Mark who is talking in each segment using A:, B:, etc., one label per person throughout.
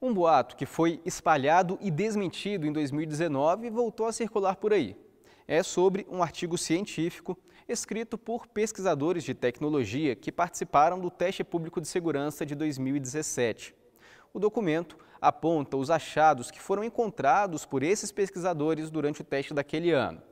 A: Um boato que foi espalhado e desmentido em 2019 voltou a circular por aí. É sobre um artigo científico escrito por pesquisadores de tecnologia que participaram do teste público de segurança de 2017. O documento aponta os achados que foram encontrados por esses pesquisadores durante o teste daquele ano.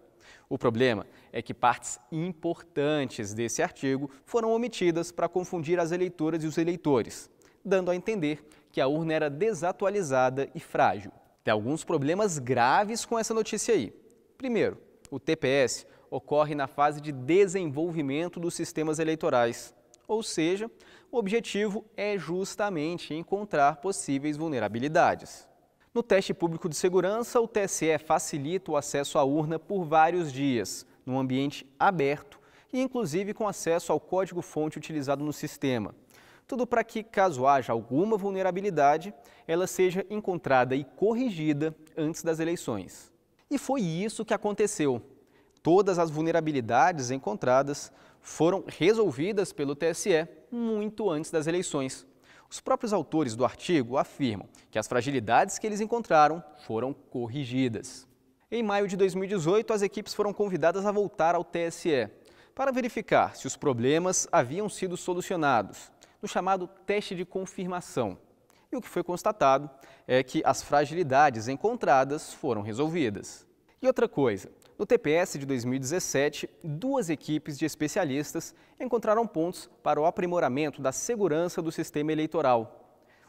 A: O problema é que partes importantes desse artigo foram omitidas para confundir as eleitoras e os eleitores dando a entender que a urna era desatualizada e frágil. Tem alguns problemas graves com essa notícia aí. Primeiro, o TPS ocorre na fase de desenvolvimento dos sistemas eleitorais, ou seja, o objetivo é justamente encontrar possíveis vulnerabilidades. No teste público de segurança, o TSE facilita o acesso à urna por vários dias, num ambiente aberto e inclusive com acesso ao código-fonte utilizado no sistema. Tudo para que, caso haja alguma vulnerabilidade, ela seja encontrada e corrigida antes das eleições. E foi isso que aconteceu. Todas as vulnerabilidades encontradas foram resolvidas pelo TSE muito antes das eleições. Os próprios autores do artigo afirmam que as fragilidades que eles encontraram foram corrigidas. Em maio de 2018, as equipes foram convidadas a voltar ao TSE para verificar se os problemas haviam sido solucionados no chamado teste de confirmação. E o que foi constatado é que as fragilidades encontradas foram resolvidas. E outra coisa, no TPS de 2017, duas equipes de especialistas encontraram pontos para o aprimoramento da segurança do sistema eleitoral.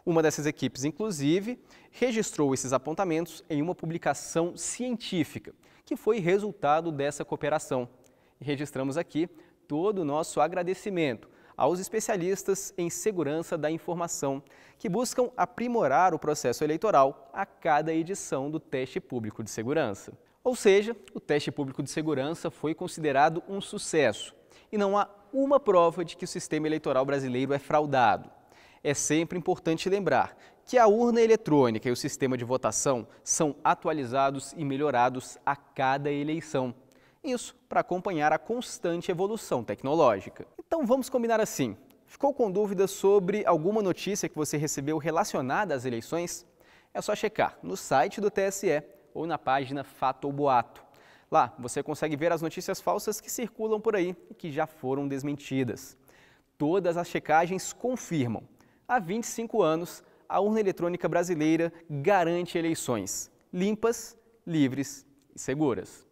A: Uma dessas equipes, inclusive, registrou esses apontamentos em uma publicação científica, que foi resultado dessa cooperação. E registramos aqui todo o nosso agradecimento aos especialistas em segurança da informação, que buscam aprimorar o processo eleitoral a cada edição do teste público de segurança. Ou seja, o teste público de segurança foi considerado um sucesso e não há uma prova de que o sistema eleitoral brasileiro é fraudado. É sempre importante lembrar que a urna eletrônica e o sistema de votação são atualizados e melhorados a cada eleição. Isso para acompanhar a constante evolução tecnológica. Então vamos combinar assim. Ficou com dúvidas sobre alguma notícia que você recebeu relacionada às eleições? É só checar no site do TSE ou na página Fato ou Boato. Lá você consegue ver as notícias falsas que circulam por aí e que já foram desmentidas. Todas as checagens confirmam. Há 25 anos, a urna eletrônica brasileira garante eleições limpas, livres e seguras.